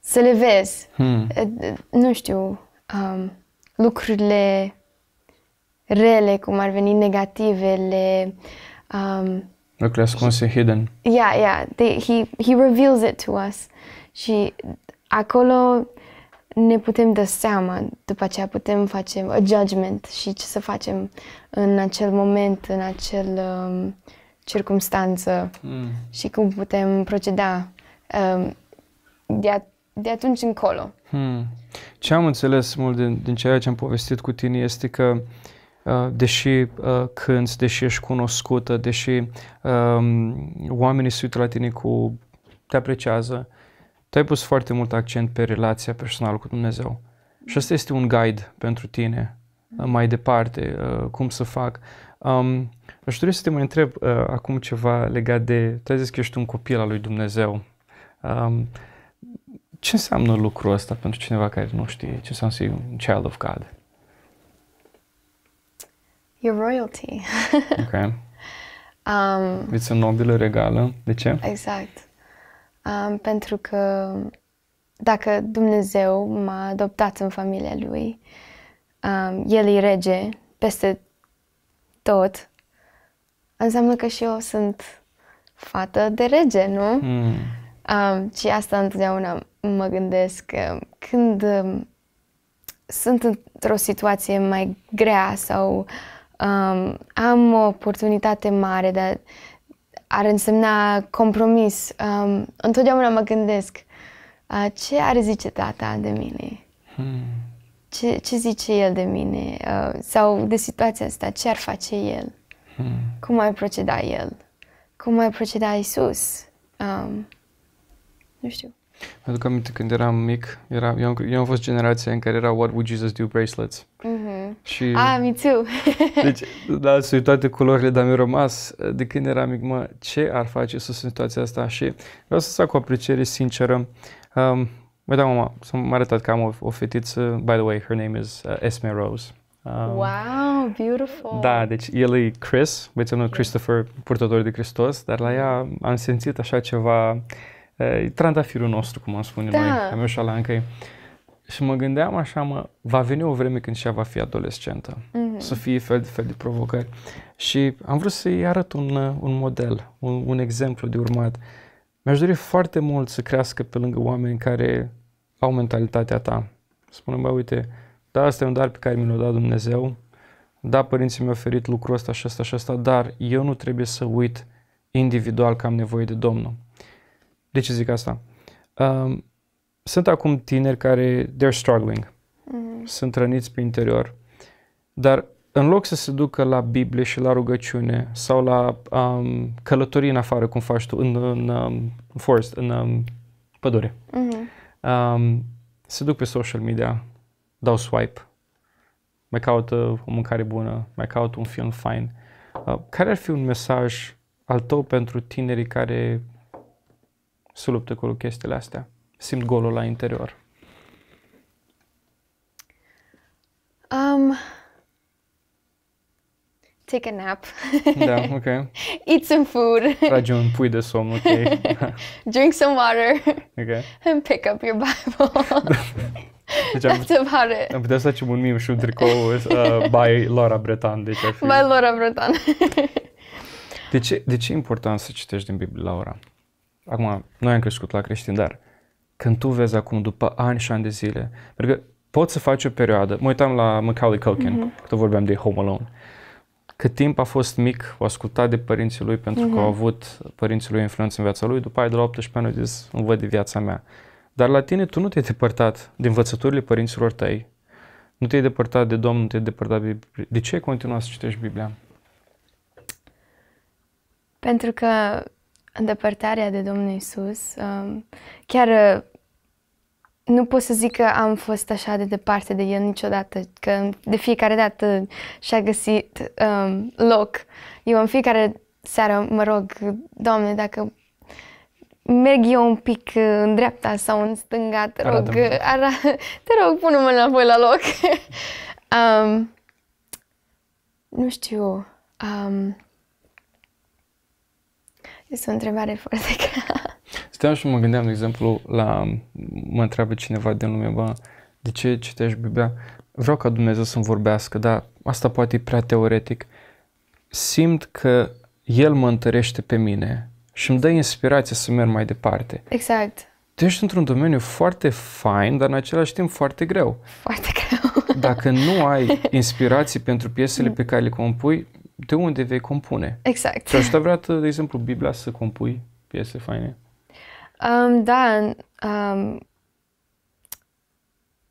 să le vezi. Hmm. Eh, nu știu. Um, lucrurile rele, cum ar veni negativele. Um, lucrurile ascunse, hidden. Yeah, yeah. They, he, he reveals it to us. Și acolo ne putem da seama, după aceea putem face a judgment și ce să facem în acel moment, în acel um, circumstanță mm. și cum putem proceda um, de, a, de atunci încolo. Mm. Ce am înțeles mult din, din ceea ce am povestit cu tine este că uh, deși uh, cânți, deși ești cunoscută, deși um, oamenii se uită la tine cu te apreciază, tu ai pus foarte mult accent pe relația personală cu Dumnezeu. Și asta este un guide pentru tine uh, mai departe, uh, cum să fac. Um, aș dori să te mai întreb uh, acum ceva legat de, tu ai zis că ești un copil al lui Dumnezeu. Um, ce înseamnă lucrul ăsta pentru cineva care nu știe? Ce înseamnă să fii un child of God? Your royalty. ok. Um, Viți o nobilă regală. De ce? Exact. Um, pentru că dacă Dumnezeu m-a adoptat în familia lui, um, el e rege peste tot, înseamnă că și eu sunt fată de rege, nu? Mm. Um, și asta întotdeauna mă gândesc când um, sunt într-o situație mai grea sau um, am o oportunitate mare, dar ar însemna compromis. Um, întotdeauna mă gândesc uh, ce ar zice tata de mine. Hmm. Ce, ce zice el de mine? Uh, sau de situația asta, ce ar face el? Hmm. Cum ar proceda el? Cum ar proceda Isus? Um, nu știu. Mi-aduc aminte când eram mic, era, eu, am, eu am fost generația în care era What Would Jesus Do bracelets. Mm-hmm. Și, ah, me too. deci, da, sunt toate culorile, dar mi-au rămas uh, de când eram mic, mă, ce ar face să situația asta? Și vreau să fac o apreciere sinceră. Um, Mă da, mama, s a arătat că am o, o fetiță, by the way, her name is uh, Esme Rose. Um, wow, beautiful! Da, deci el e Chris, băiețelul Christopher, purtător de Hristos, dar la ea am simțit așa ceva e trandafirul nostru, cum am spune da. noi, a meu șalancă și mă gândeam așa, mă, va veni o vreme când și ea va fi adolescentă, mm-hmm. să fie fel de fel de provocări. Și am vrut să-i arăt un, un model, un, un exemplu de urmat. Mi-aș dori foarte mult să crească pe lângă oameni care au mentalitatea ta. Spunem, bă, uite, da, asta e un dar pe care mi l-a dat Dumnezeu, da, părinții mi-au oferit lucrul ăsta și ăsta și ăsta, dar eu nu trebuie să uit individual că am nevoie de Domnul. De ce zic asta? Um, sunt acum tineri care they're struggling, mm-hmm. sunt răniți pe interior, dar în loc să se ducă la Biblie și la rugăciune sau la um, călătorii în afară, cum faci tu, în, în um, forest, în um, pădure, mm-hmm. um, se duc pe social media, dau swipe, mai caută uh, o mâncare bună, mai caută un film fain. Uh, care ar fi un mesaj al tău pentru tinerii care să luptă cu chestiile astea. Simt golul la interior. Um, take a nap. da, ok. Eat some food. Trage un pui de somn, ok. Drink some water. Ok. And pick up your Bible. Deci am, That's about it. Am putea să facem un meme și un tricou uh, by Laura Bretan. Deci fi... By Laura Bretan. de, ce, de ce e important să citești din Biblie, Laura? acum, noi am crescut la creștin, dar când tu vezi acum, după ani și ani de zile, pentru că poți să faci o perioadă, mă uitam la Macaulay Culkin, mm-hmm. că vorbeam de Home Alone, cât timp a fost mic, o ascultat de părinții lui pentru mm-hmm. că mhm. au avut părinții lui influență în viața lui, după aia de la 18 ani au zis, văd de viața mea. Dar la tine tu nu te-ai depărtat de învățăturile părinților tăi, nu te-ai depărtat de Domnul, nu te-ai depărtat de Biblia. De ce ai continuat să citești Biblia? Pentru că îndepărtarea de Domnul Isus. Um, chiar uh, nu pot să zic că am fost așa de departe de el niciodată, că de fiecare dată și-a găsit um, loc. Eu în fiecare seară mă rog, Doamne, dacă merg eu un pic uh, în dreapta sau în stânga, te rog, ara, te rog, pune-mă înapoi la loc. um, nu știu, um, este o întrebare foarte grea. Stăteam și mă gândeam, de exemplu, la... Mă întreabă cineva din lume, bă, de ce citești Biblia? Vreau ca Dumnezeu să-mi vorbească, dar asta poate e prea teoretic. Simt că El mă întărește pe mine și îmi dă inspirație să merg mai departe. Exact. Tu ești într-un domeniu foarte fain, dar în același timp foarte greu. Foarte greu. Dacă nu ai inspirații pentru piesele pe care le compui, de unde vei compune. Exact. Și aș da vrea, de exemplu, Biblia să compui piese faine. Um, da, um,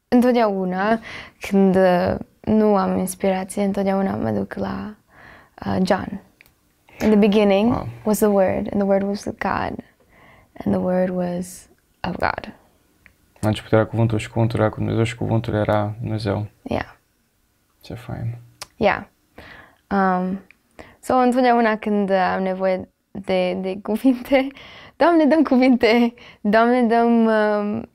întotdeauna când uh, nu am inspirație, întotdeauna mă duc la uh, John. In the beginning wow. was the Word, and the Word was God, and the Word was of God. La început era cuvântul și cuvântul era cu Dumnezeu și cuvântul era Dumnezeu. Yeah. Ce fain. Yeah. Um, sau so, întotdeauna când am nevoie de, de cuvinte, Doamne, dăm cuvinte, Doamne, dăm, um,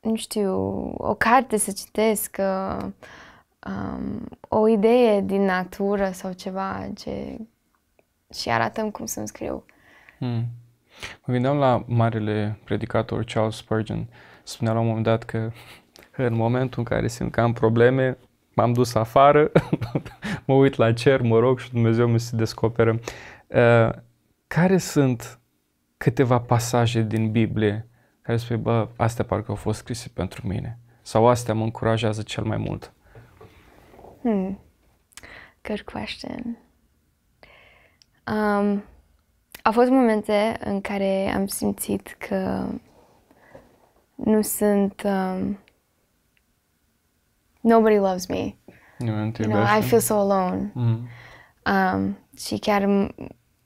nu știu, o carte să citesc, uh, um, o idee din natură sau ceva ce... și arătăm cum să-mi scriu. Hmm. Mă gândeam la marele predicator Charles Spurgeon. Spunea la un moment dat că în momentul în care simt că am probleme, m-am dus afară, mă uit la cer, mă rog și Dumnezeu mi se descoperă. Uh, care sunt câteva pasaje din Biblie care spui, bă, astea parcă au fost scrise pentru mine? Sau astea mă încurajează cel mai mult? Hmm. Good question. Um, au fost momente în care am simțit că nu sunt um, nobody loves me. No, you know, I feel so alone. Mm. Um, she can.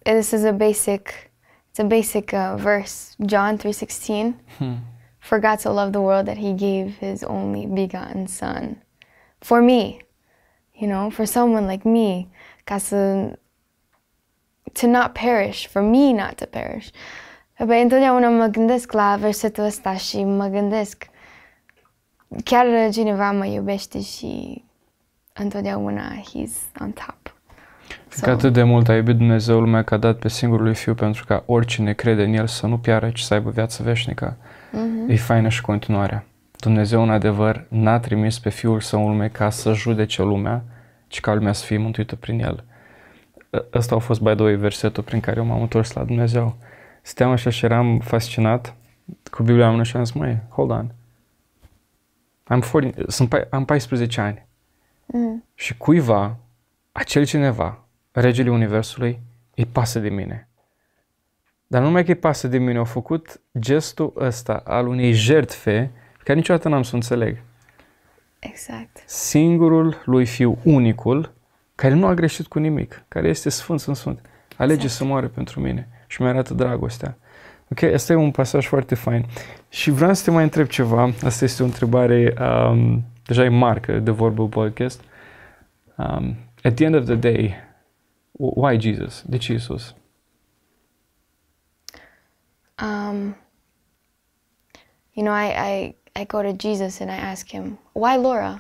This is a basic. It's a basic uh, verse, John three sixteen. Hmm. For God so loved the world that He gave His only begotten Son, for me. You know, for someone like me, to, to not perish, for me not to perish. Pe întotdeauna mă gândesc la versetul ăsta și mă gândesc chiar cineva mă iubește și întotdeauna he's on top. So. Că atât de mult a iubit Dumnezeu lumea că a dat pe singurul lui Fiu pentru ca oricine crede în El să nu piară, ci să aibă viață veșnică. mm-hmm. E faină și continuarea. Dumnezeu, în adevăr, n-a trimis pe Fiul Său în lume ca să judece lumea, ci ca lumea să fie mântuită prin El. Ăsta a fost, by the way, versetul prin care eu m-am întors la Dumnezeu. Steam așa și eram fascinat cu Biblia mână și am zis, măi, hold on, am, for, sunt, am 14 ani mm. și cuiva, acel cineva, regele Universului, îi pasă de mine. Dar numai că îi pasă de mine, au făcut gestul ăsta al unei jertfe care niciodată n-am să înțeleg. Exact. Singurul lui fiu unicul, care nu a greșit cu nimic, care este sfânt sunt sfânt, alege exact. să moare pentru mine și mi arată dragostea. Ok, asta e un pasaj foarte fain. Și vreau să te mai întreb ceva. Asta este o întrebare, um, deja e marcă de vorbă podcast. Um, at the end of the day, why Jesus? De ce Iisus? Um, you know, I, I, I go to Jesus and I ask him, why Laura?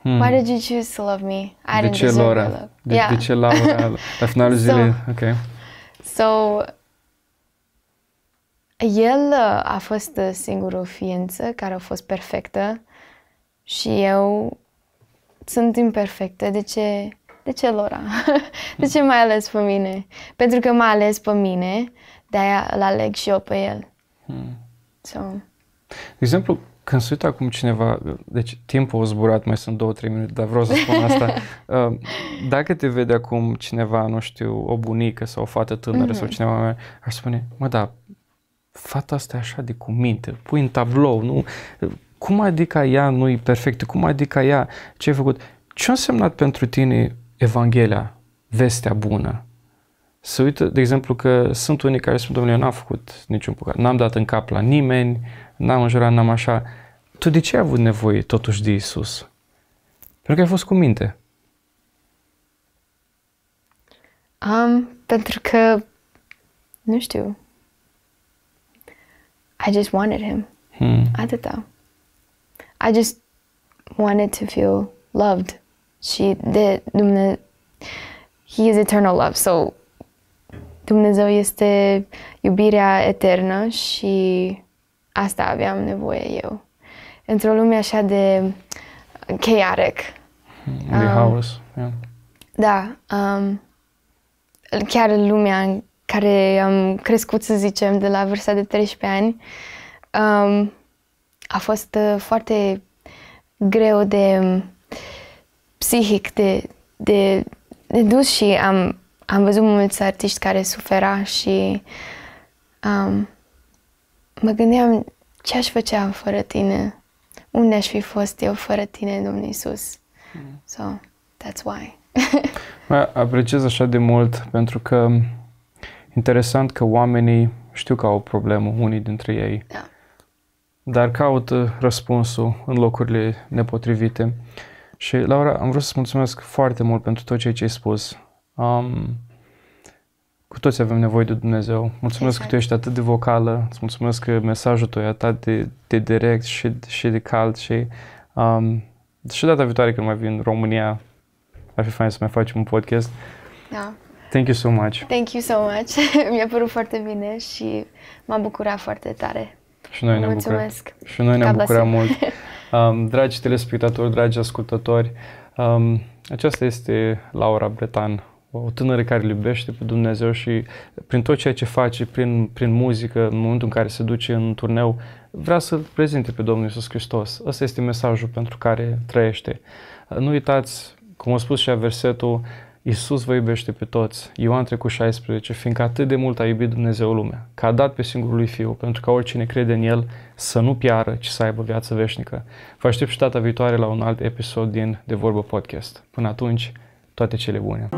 Hmm. Why did you choose to love me? I de didn't ce deserve Laura? your love. De, yeah. de ce Laura? La finalul so, zilei, ok. So, el uh, a fost uh, singurul ființă care a fost perfectă și eu sunt imperfectă. De ce, de ce Laura? De ce m-ai ales pe mine? Pentru că m-a ales pe mine, de-aia îl aleg și eu pe el. Hmm. So. De exemplu, când se uită acum cineva, deci timpul a zburat, mai sunt două, trei minute, dar vreau să spun asta. Uh, dacă te vede acum cineva, nu știu, o bunică sau o fată tânără mm-hmm. sau mhm. cineva, mai, ar spune, mă, da, fata asta e așa de cu minte. pui în tablou, nu? Cum adică ea nu e perfectă? Cum adică ea ce ai făcut? Ce a însemnat pentru tine Evanghelia, vestea bună? Să uită, de exemplu, că sunt unii care spun, domnule, eu n-am făcut niciun păcat, n-am dat în cap la nimeni, n-am înjurat, n-am așa. Tu de ce ai avut nevoie totuși de Isus? Pentru că ai fost cu minte. Um, pentru că, nu știu, I just wanted him. Hmm. Atâta. I just wanted to feel loved. Și de Dumnezeu, He is eternal love, so Dumnezeu este iubirea eternă și asta aveam nevoie eu. Într-o lume așa de chaotic. De um, haos, yeah. Da. Um, chiar lumea care am crescut, să zicem, de la vârsta de 13 ani, um, a fost uh, foarte greu de um, psihic, de, de, de dus și am, am văzut mulți artiști care sufera și um, mă gândeam ce aș făcea fără tine, unde aș fi fost eu fără tine, Domnul Iisus. Mm. So, that's why. Mă apreciez așa de mult pentru că interesant că oamenii știu că au problemă, unii dintre ei, da. dar caută răspunsul în locurile nepotrivite. Și, Laura, am vrut să-ți mulțumesc foarte mult pentru tot ceea ce ai spus. Um, cu toți avem nevoie de Dumnezeu. Mulțumesc exact. că tu exact. ești atât de vocală, îți mulțumesc că mesajul tău e atât de, de direct și, și de cald și um, și data viitoare când mai vin în România ar fi fain să mai facem un podcast. Da. Thank you so much. Thank you so much. Mi-a părut foarte bine și m-a bucurat foarte tare. Și noi ne-am Mulțumesc. Și noi ne-am bucurat mult. Um, dragi telespectatori, dragi ascultători, um, aceasta este Laura Bretan, o tânără care îl iubește pe Dumnezeu și prin tot ceea ce face, prin, prin muzică, în momentul în care se duce în turneu, vrea să-L prezinte pe Domnul Iisus Hristos. Ăsta este mesajul pentru care trăiește. Nu uitați, cum a spus și a versetul, Iisus vă iubește pe toți. Ioan cu 16, fiindcă atât de mult a iubit Dumnezeu lumea, că a dat pe singurul lui Fiu, pentru ca oricine crede în El să nu piară, ci să aibă viață veșnică. Vă aștept și data viitoare la un alt episod din De Vorbă Podcast. Până atunci, toate cele bune!